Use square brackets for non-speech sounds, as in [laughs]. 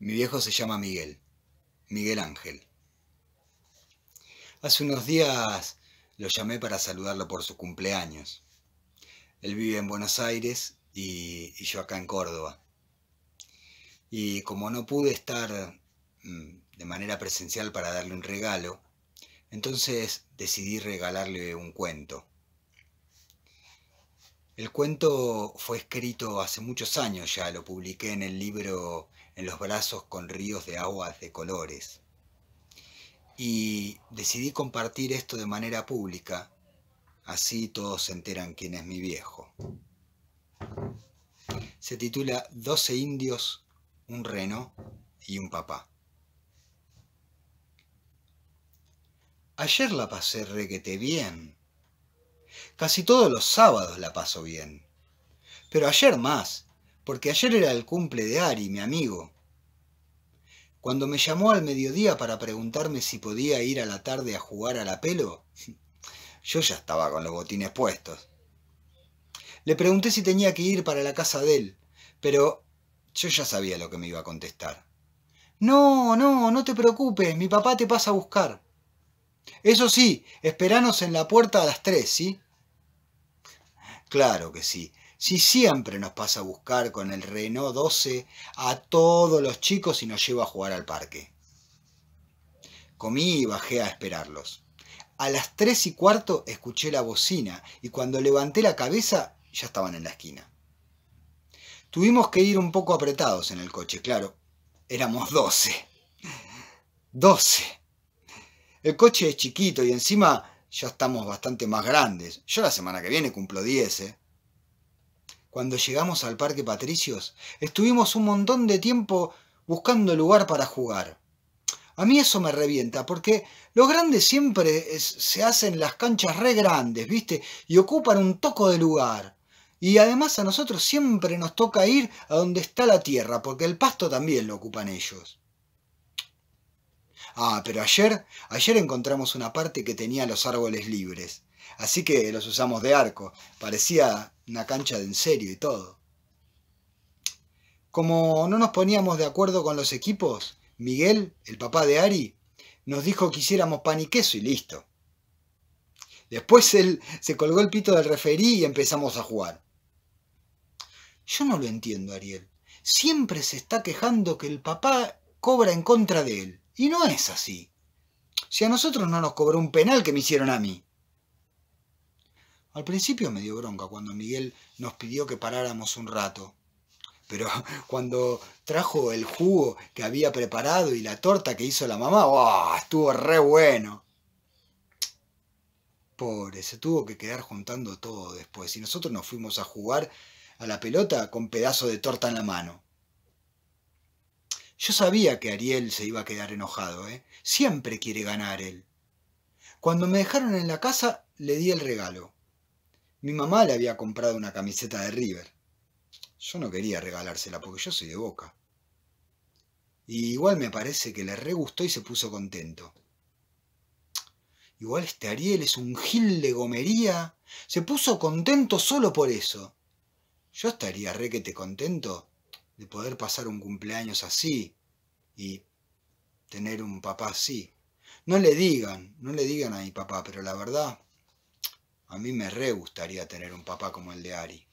Mi viejo se llama Miguel, Miguel Ángel. Hace unos días lo llamé para saludarlo por su cumpleaños. Él vive en Buenos Aires y, yo acá en Córdoba. Y como no pude estar mm, de manera presencial para darle un regalo, entonces decidí regalarle un cuento. El cuento fue escrito hace muchos años ya, lo publiqué en el libro En los brazos con ríos de aguas de colores. Y decidí compartir esto de manera pública, así todos se enteran quién es mi viejo. Se titula 12 indios, un reno y un papá. Ayer la pasé reguete bien, Casi todos los sábados la paso bien. Pero ayer más, porque ayer era el cumple de Ari, mi amigo. Cuando me llamó al mediodía para preguntarme si podía ir a la tarde a jugar a la pelo, [laughs] yo ya estaba con los botines puestos. Le pregunté si tenía que ir para la casa de él, pero yo ya sabía lo que me iba a contestar. No, no, no te preocupes, mi papá te pasa a buscar. Eso sí, esperanos en la puerta a las tres, ¿sí? Claro que sí. Si siempre nos pasa a buscar con el Renault 12 a todos los chicos y nos lleva a jugar al parque. Comí y bajé a esperarlos. A las tres y cuarto escuché la bocina y cuando levanté la cabeza ya estaban en la esquina. Tuvimos que ir un poco apretados en el coche, claro. Éramos doce, doce. El coche es chiquito y encima ya estamos bastante más grandes. Yo la semana que viene cumplo 10, ¿eh? Cuando llegamos al Parque Patricios, estuvimos un montón de tiempo buscando lugar para jugar. A mí eso me revienta, porque los grandes siempre se hacen las canchas re grandes, ¿viste? Y ocupan un toco de lugar. Y además a nosotros siempre nos toca ir a donde está la tierra, porque el pasto también lo ocupan ellos. Ah, pero ayer, ayer encontramos una parte que tenía los árboles libres, así que los usamos de arco, parecía una cancha de en serio y todo. Como no nos poníamos de acuerdo con los equipos, Miguel, el papá de Ari, nos dijo que hiciéramos pan y queso y listo. Después él se colgó el pito del referí y empezamos a jugar. Yo no lo entiendo, Ariel. Siempre se está quejando que el papá cobra en contra de él. Y no es así. Si a nosotros no nos cobró un penal que me hicieron a mí. Al principio me dio bronca cuando Miguel nos pidió que paráramos un rato. Pero [laughs] cuando trajo el jugo que había preparado y la torta que hizo la mamá, ¡oh! estuvo re bueno. Pobre, se tuvo que quedar juntando todo después y nosotros nos fuimos a jugar a la pelota con pedazo de torta en la mano. Yo sabía que Ariel se iba a quedar enojado, ¿eh? Siempre quiere ganar él. Cuando me dejaron en la casa, le di el regalo. Mi mamá le había comprado una camiseta de River. Yo no quería regalársela porque yo soy de boca. Y igual me parece que le re gustó y se puso contento. Igual este Ariel es un gil de gomería. Se puso contento solo por eso. Yo estaría re que te contento de poder pasar un cumpleaños así y tener un papá así. No le digan, no le digan a mi papá, pero la verdad, a mí me re gustaría tener un papá como el de Ari.